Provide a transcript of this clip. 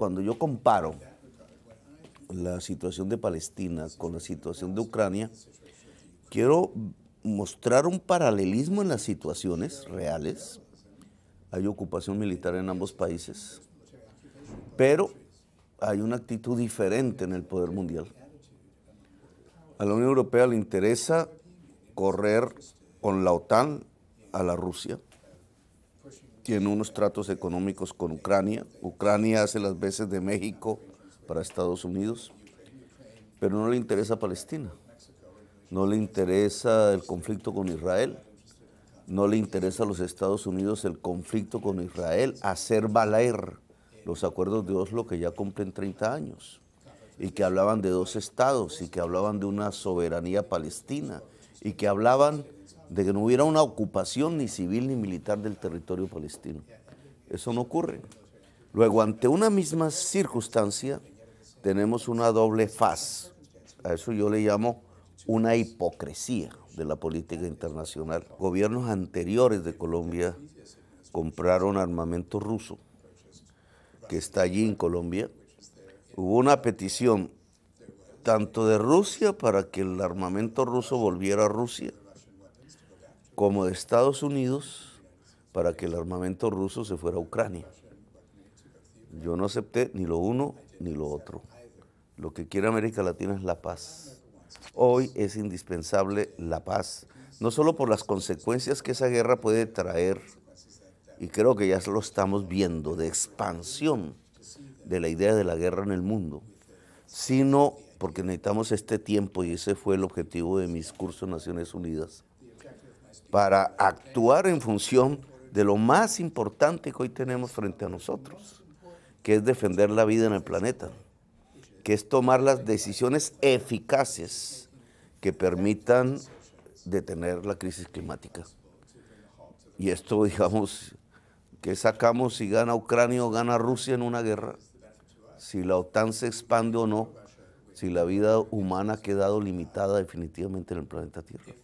Cuando yo comparo la situación de Palestina con la situación de Ucrania, quiero mostrar un paralelismo en las situaciones reales. Hay ocupación militar en ambos países, pero hay una actitud diferente en el poder mundial. A la Unión Europea le interesa correr con la OTAN a la Rusia en unos tratos económicos con Ucrania. Ucrania hace las veces de México para Estados Unidos, pero no le interesa Palestina, no le interesa el conflicto con Israel, no le interesa a los Estados Unidos el conflicto con Israel, hacer valer los acuerdos de Oslo que ya cumplen 30 años y que hablaban de dos estados y que hablaban de una soberanía palestina y que hablaban de que no hubiera una ocupación ni civil ni militar del territorio palestino. Eso no ocurre. Luego, ante una misma circunstancia, tenemos una doble faz. A eso yo le llamo una hipocresía de la política internacional. Gobiernos anteriores de Colombia compraron armamento ruso, que está allí en Colombia. Hubo una petición tanto de Rusia para que el armamento ruso volviera a Rusia, como de Estados Unidos para que el armamento ruso se fuera a Ucrania. Yo no acepté ni lo uno ni lo otro. Lo que quiere América Latina es la paz. Hoy es indispensable la paz, no solo por las consecuencias que esa guerra puede traer, y creo que ya lo estamos viendo, de expansión de la idea de la guerra en el mundo, sino porque necesitamos este tiempo, y ese fue el objetivo de mis cursos en Naciones Unidas, para actuar en función de lo más importante que hoy tenemos frente a nosotros, que es defender la vida en el planeta, que es tomar las decisiones eficaces que permitan detener la crisis climática. Y esto, digamos, que sacamos si gana Ucrania o gana Rusia en una guerra, si la OTAN se expande o no, si la vida humana ha quedado limitada definitivamente en el planeta Tierra.